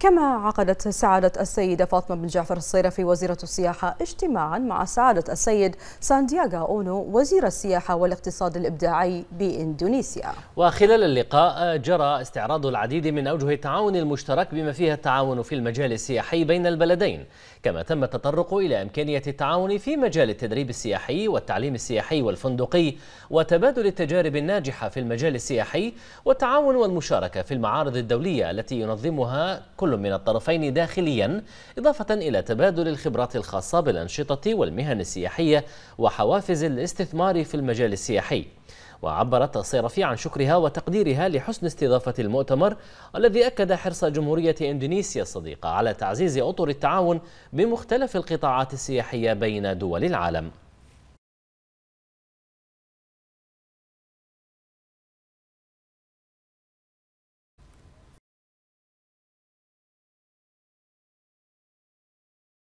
كما عقدت سعادة السيدة فاطمة بن جعفر الصيرفي وزيرة السياحة اجتماعا مع سعادة السيد ساندياغا أونو وزير السياحة والاقتصاد الإبداعي بإندونيسيا وخلال اللقاء جرى استعراض العديد من أوجه التعاون المشترك بما فيها التعاون في المجال السياحي بين البلدين كما تم التطرق إلى إمكانية التعاون في مجال التدريب السياحي والتعليم السياحي والفندقي وتبادل التجارب الناجحة في المجال السياحي والتعاون والمشاركة في المعارض الدولية التي ينظمها كل كل من الطرفين داخليا إضافة إلى تبادل الخبرات الخاصة بالأنشطة والمهن السياحية وحوافز الاستثمار في المجال السياحي وعبرت الصيرفي عن شكرها وتقديرها لحسن استضافة المؤتمر الذي أكد حرص جمهورية إندونيسيا الصديقة على تعزيز أطر التعاون بمختلف القطاعات السياحية بين دول العالم